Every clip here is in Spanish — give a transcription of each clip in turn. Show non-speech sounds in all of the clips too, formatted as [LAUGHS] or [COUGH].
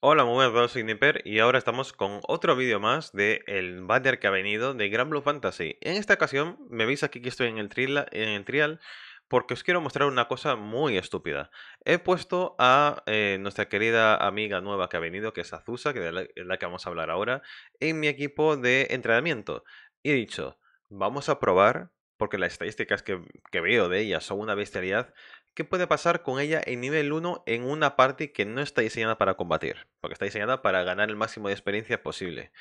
Hola, muy buenas, soy Nipper y ahora estamos con otro vídeo más de el banner que ha venido de Gran Blue Fantasy. En esta ocasión me veis aquí que estoy en el, en el trial porque os quiero mostrar una cosa muy estúpida. He puesto a eh, nuestra querida amiga nueva que ha venido, que es Azusa, que es la, que vamos a hablar ahora, en mi equipo de entrenamiento. Y he dicho, vamos a probar porque las estadísticas que, veo de ella son una bestialidad, ¿Qué puede pasar con ella en nivel 1 en una party que no está diseñada para combatir? Porque está diseñada para ganar el máximo de experiencia posible.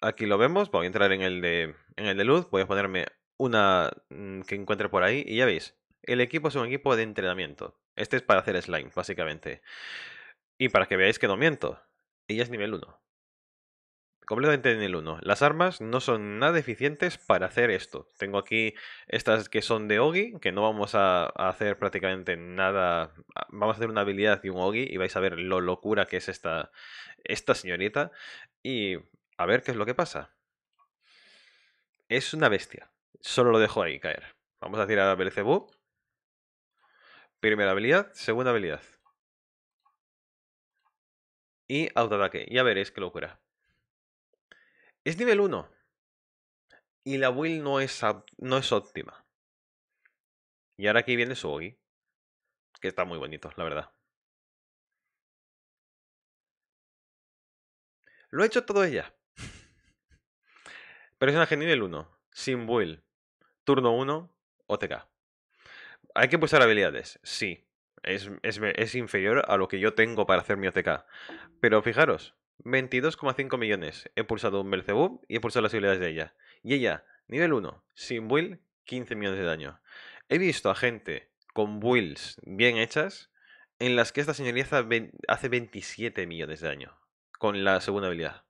Aquí lo vemos, voy a entrar en el de, en el de luz, voy a ponerme una mm, que encuentre por ahí y ya veis, el equipo es un equipo de entrenamiento. Este es para hacer slime, básicamente. Y para que veáis que no miento, ella es nivel 1 completamente en el 1. Las armas no son nada eficientes para hacer esto. Tengo aquí estas que son de Ogi, que no vamos a, hacer prácticamente nada. Vamos a hacer una habilidad y un Ogi y vais a ver lo locura que es esta, esta señorita. Y a ver qué es lo que pasa. Es una bestia. Solo lo dejo ahí caer. Vamos a tirar a Belcebú. Primera habilidad, segunda habilidad. Y autoataque. Ya veréis qué locura. Es nivel 1. Y la build no es, no es óptima. Y ahora aquí viene su Ogi. Que está muy bonito, la verdad. Lo he hecho todo ella. Personaje nivel 1. Sin build. Turno 1. OTK. Hay que pulsar habilidades. Sí. Es, es inferior a lo que yo tengo para hacer mi OTK. Pero fijaros. 22,5 millones. He pulsado un Belzebub y he pulsado las habilidades de ella. Y ella, nivel 1, sin build, 15 millones de daño. He visto a gente con builds bien hechas en las que esta señoría hace 27 millones de daño con la segunda habilidad.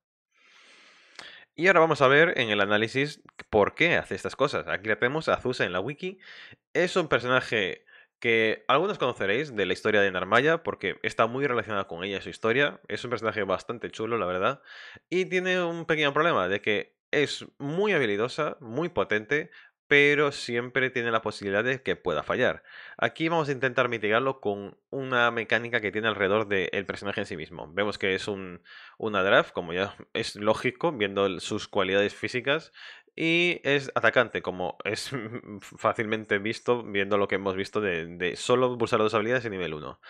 Y ahora vamos a ver en el análisis por qué hace estas cosas. Aquí la tenemos a Azusa en la wiki. Es un personaje que algunos conoceréis de la historia de Narmaya, porque está muy relacionada con ella su historia. Es un personaje bastante chulo, la verdad. Y tiene un pequeño problema, de que es muy habilidosa, muy potente, pero siempre tiene la posibilidad de que pueda fallar. Aquí vamos a intentar mitigarlo con una mecánica que tiene alrededor del personaje en sí mismo. Vemos que es un, una draft, como ya es lógico, viendo sus cualidades físicas, y es atacante, como es [LAUGHS] fácilmente visto viendo lo que hemos visto de, solo pulsar las dos habilidades en nivel 1.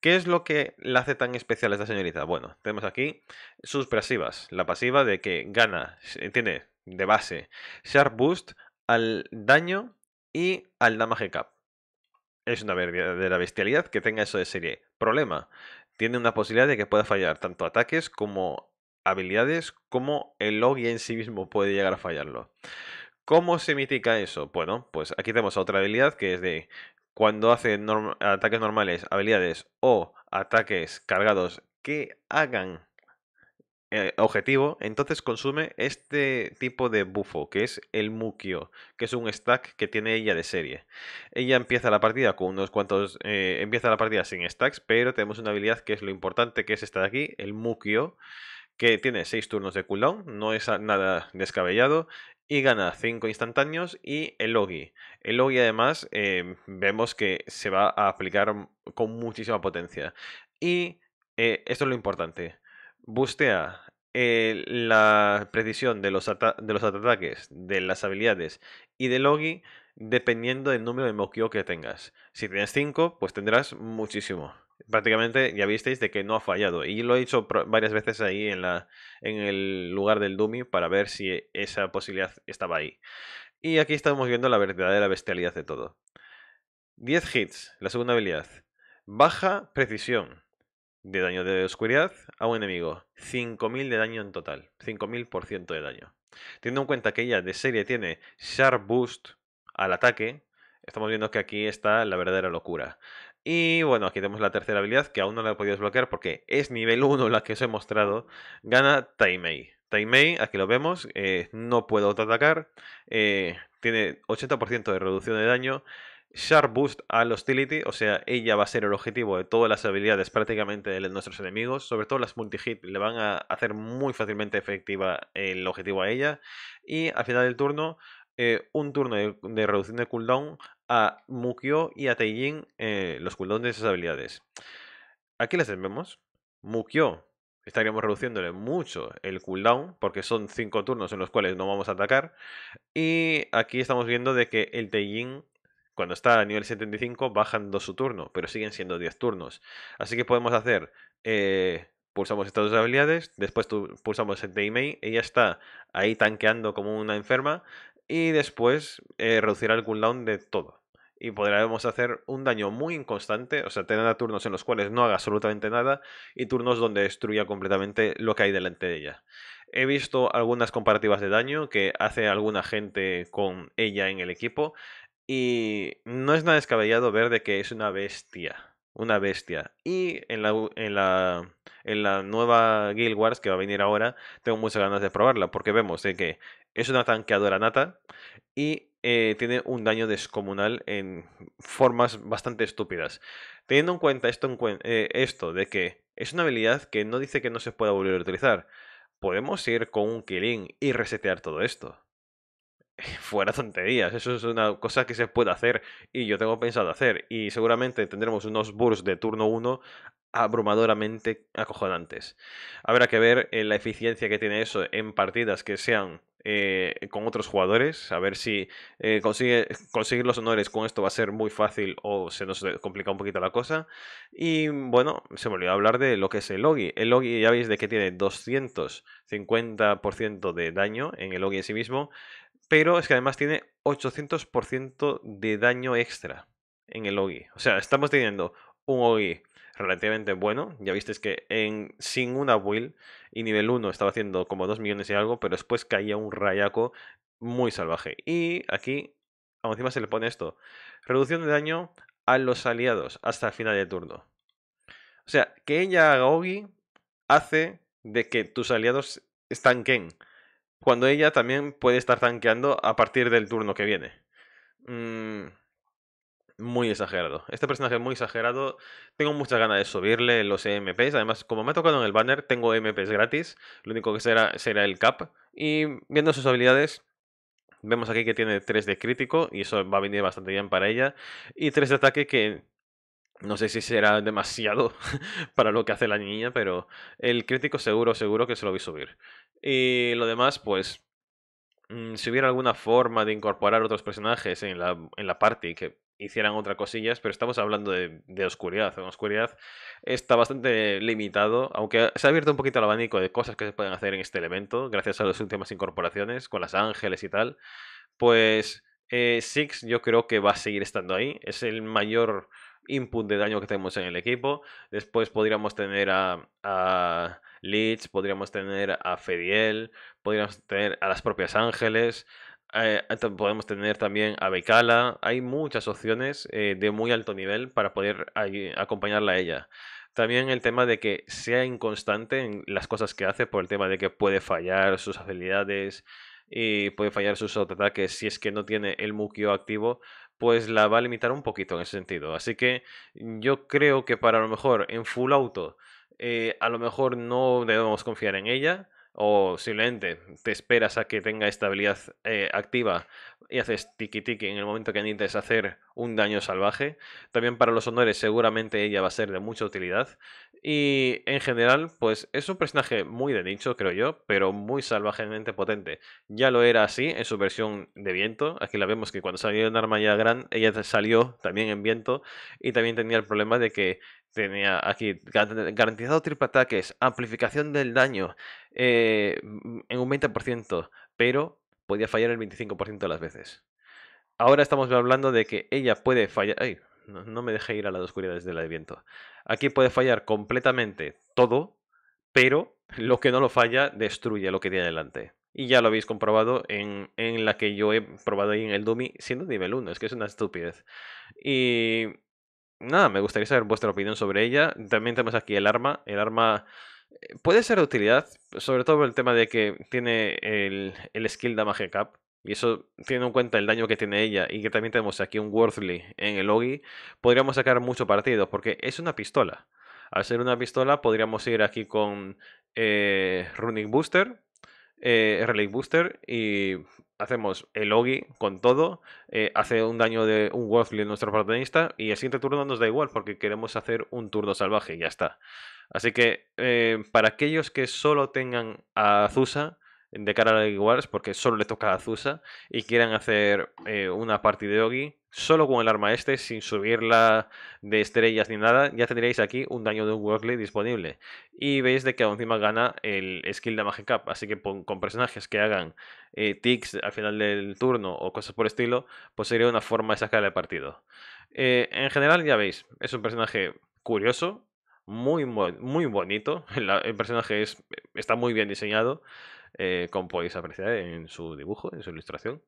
¿Qué es lo que la hace tan especial a esta señorita? Bueno, tenemos aquí sus pasivas. La pasiva de que gana, tiene de base Sharp Boost al daño y al damage cap. Es una verdadera bestialidad que tenga eso de serie. Problema, tiene una posibilidad de que pueda fallar tanto ataques como habilidades como el login en sí mismo puede llegar a fallarlo. ¿Cómo se mitiga eso? Bueno, pues aquí tenemos otra habilidad que es de cuando hace ataques normales, habilidades o ataques cargados que hagan eh, objetivo, entonces consume este tipo de bufo, que es el Mukio, que es un stack que tiene ella de serie. Ella empieza la partida con unos cuantos. Eh, empieza la partida sin stacks, pero tenemos una habilidad que es lo importante, que es esta de aquí, el Mukio, que tiene 6 turnos de cooldown, no es nada descabellado, y gana 5 instantáneos y el Logi. El Logi además em, vemos que se va a aplicar con muchísima potencia. Y eh, esto es lo importante, bustea eh, la precisión de los, ataques, de las habilidades y del Logi dependiendo del número de Mokyo que tengas. Si tienes 5, pues tendrás muchísimo prácticamente ya visteis de que no ha fallado. Y lo he hecho varias veces ahí en, la, en el lugar del dummy para ver si esa posibilidad estaba ahí. Y aquí estamos viendo la verdadera bestialidad de todo. 10 hits, la segunda habilidad. Baja precisión de daño de oscuridad a un enemigo. 5000 de daño en total. 5000% de daño. Teniendo en cuenta que ella de serie tiene Sharp Boost al ataque, estamos viendo que aquí está la verdadera locura. Y bueno, aquí tenemos la tercera habilidad que aún no la he podido desbloquear porque es nivel 1 la que os he mostrado. Gana Taimei. Taimei, aquí lo vemos, eh, no puede autoatacar, eh, tiene 80% de reducción de daño, Sharp Boost al Hostility, o sea, ella va a ser el objetivo de todas las habilidades prácticamente de nuestros enemigos, sobre todo las multi-hit le van a hacer muy fácilmente efectiva el objetivo a ella, y al final del turno, eh, un turno de reducción de cooldown a Mukio y a Teijin eh, los cooldowns de esas habilidades. Aquí las vemos. Mukio estaríamos reduciéndole mucho el cooldown, porque son 5 turnos en los cuales no vamos a atacar. Y aquí estamos viendo de que el Teijin, cuando está a nivel 75, bajando su turno, pero siguen siendo 10 turnos. Así que podemos hacer... Eh, pulsamos estas dos habilidades, después pulsamos el Teimei ella está ahí tanqueando como una enferma y después eh, reducirá el cooldown de todo y podremos hacer un daño muy inconstante, o sea, tener turnos en los cuales no haga absolutamente nada y turnos donde destruya completamente lo que hay delante de ella. He visto algunas comparativas de daño que hace alguna gente con ella en el equipo y no es nada descabellado ver de que es una bestia. Una bestia. Y en la, en la, en la nueva Guild Wars que va a venir ahora, tengo muchas ganas de probarla porque vemos de que es una tanqueadora nata y eh, tiene un daño descomunal en formas bastante estúpidas. Teniendo en cuenta esto, eh, esto de que es una habilidad que no dice que no se pueda volver a utilizar, podemos ir con un Killing y resetear todo esto. [LAUGHS] fuera tonterías, eso es una cosa que se puede hacer y yo tengo pensado hacer y seguramente tendremos unos burs de turno 1 abrumadoramente acojonantes. Habrá que ver eh, la eficiencia que tiene eso en partidas que sean eh, con otros jugadores, a ver si eh, consigue, conseguir los honores con esto va a ser muy fácil o se nos complica un poquito la cosa. Y bueno, se volvió a hablar de lo que es el Logi. El Logi ya veis de que tiene 250% de daño en el Logi en sí mismo, pero es que además tiene 800% de daño extra en el Ogi. O sea, estamos teniendo un Ogi relativamente bueno. Ya visteis que en, sin una build y nivel 1 estaba haciendo como 2 millones y algo, pero después caía un rayaco muy salvaje. Y aquí, encima se le pone esto. Reducción de daño a los aliados hasta el final de turno. O sea, que ella haga Ogi hace de que tus aliados estanquen cuando ella también puede estar tanqueando a partir del turno que viene. Mm, muy exagerado. Este personaje es muy exagerado. Tengo muchas ganas de subirle los e MPs. Además, como me ha tocado en el banner, tengo e MPs gratis. Lo único que será, será el cap. Y viendo sus habilidades, vemos aquí que tiene 3 de crítico. Y eso va a venir bastante bien para ella. Y 3 de ataque que no sé si será demasiado [LAUGHS] para lo que hace la niña, pero el crítico seguro, seguro que se lo voy a subir. Y lo demás, pues, mm, si hubiera alguna forma de incorporar otros personajes en la, en party que hicieran otras cosillas, pero estamos hablando de, oscuridad. En oscuridad está bastante limitado, aunque se ha abierto un poquito el abanico de cosas que se pueden hacer en este elemento, gracias a las últimas incorporaciones, con las ángeles y tal. Pues eh, Six yo creo que va a seguir estando ahí. Es el mayor input de daño que tenemos en el equipo. Después podríamos tener a Leeds, podríamos tener a Fediel, podríamos tener a las propias Ángeles, eh, eh, podemos tener también a Becala. Hay muchas opciones eh, de muy alto nivel para poder acompañarla a ella. También el tema de que sea inconstante en las cosas que hace, por el tema de que puede fallar sus habilidades y puede fallar sus autoataques si es que no tiene el Mukio activo, pues la va a limitar un poquito en ese sentido. Así que yo creo que para lo mejor en full auto eh, a lo mejor no debemos confiar en ella o simplemente te esperas a que tenga estabilidad eh, activa y haces tiki tiki en el momento que necesites hacer un daño salvaje. También para los honores seguramente ella va a ser de mucha utilidad. Y en general, pues es un personaje muy de nicho, creo yo, pero muy salvajemente potente. Ya lo era así en su versión de viento. Aquí la vemos que cuando salió un arma ya gran, ella salió también en viento. Y también tenía el problema de que tenía aquí garantizado triple ataques, amplificación del daño eh, en un 20%, pero podía fallar el 25% de las veces. Ahora estamos hablando de que ella puede fallar no, me deja ir a las oscuridades del viento. Aquí puede fallar completamente todo, pero [LAUGHS] lo que no lo falla destruye lo que tiene delante. Y ya lo habéis comprobado en, la que yo he probado ahí en el Dummy siendo nivel 1. Es que es una estupidez. Y nada, me gustaría saber vuestra opinión sobre ella. También tenemos aquí el arma. El arma eh, puede ser de utilidad, sobre todo el tema de que tiene el, el skill damage cap y eso teniendo en cuenta el daño que tiene ella y que también tenemos aquí un Worthly en el Ogi, podríamos sacar mucho partido porque es una pistola. Al ser una pistola podríamos ir aquí con eh, Running Booster, eh, Relic Booster y hacemos el Ogi con todo, eh, hace un daño de un Worthly en nuestro protagonista y el siguiente turno nos da igual porque queremos hacer un turno salvaje y ya está. Así que para aquellos que solo tengan a Zusa de cara a la Wars porque solo le toca a Azusa y quieran hacer eh, una party de Ogi solo con el arma este, sin subirla de estrellas ni nada, ya tendríais aquí un daño de un Workley disponible. Y veis de que encima gana el skill de Magic Cap, así que con, personajes que hagan eh, Ticks al final del turno o cosas por estilo, pues sería una forma de sacar el partido. Eh, en general ya veis, es un personaje curioso, muy, muy bonito, [LAUGHS] el personaje está muy bien diseñado. Eh, como podéis apreciar en su dibujo, en su ilustración.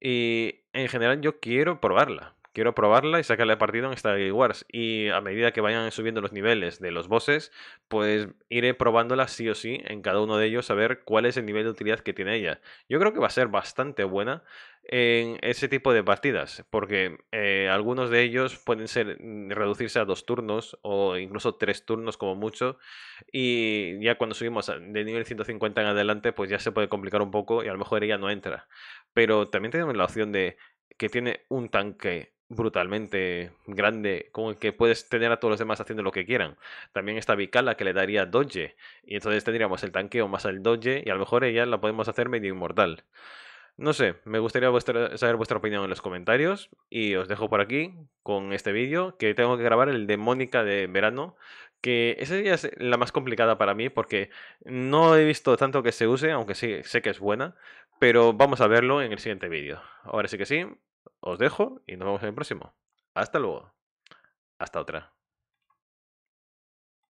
Y en general yo quiero probarla quiero probarla y sacarla de partido en Stargate Wars. Y a medida que vayan subiendo los niveles de los bosses, pues iré probándola sí o sí en cada uno de ellos a ver cuál es el nivel de utilidad que tiene ella. Yo creo que va a ser bastante buena en ese tipo de partidas, porque eh, algunos de ellos pueden ser mm, reducirse a dos turnos o incluso tres turnos como mucho, y ya cuando subimos de nivel 150 en adelante, pues ya se puede complicar un poco y a lo mejor ella no entra. Pero también tenemos la opción de que tiene un tanque brutalmente grande, el que puedes tener a todos los demás haciendo lo que quieran. También está Vicala que le daría Dodge, y entonces tendríamos el tanqueo más el Dodge, y a lo mejor ella la podemos hacer medio inmortal. No sé, me gustaría saber vuestra opinión en los comentarios y os dejo por aquí con este vídeo que tengo que grabar el de Mónica de verano, que esa ya es la más complicada para mí porque no he visto tanto que se use, aunque sí sé que es buena, pero vamos a verlo en el siguiente vídeo. Ahora sí que sí, os dejo y nos vemos en el próximo. Hasta luego. Hasta otra.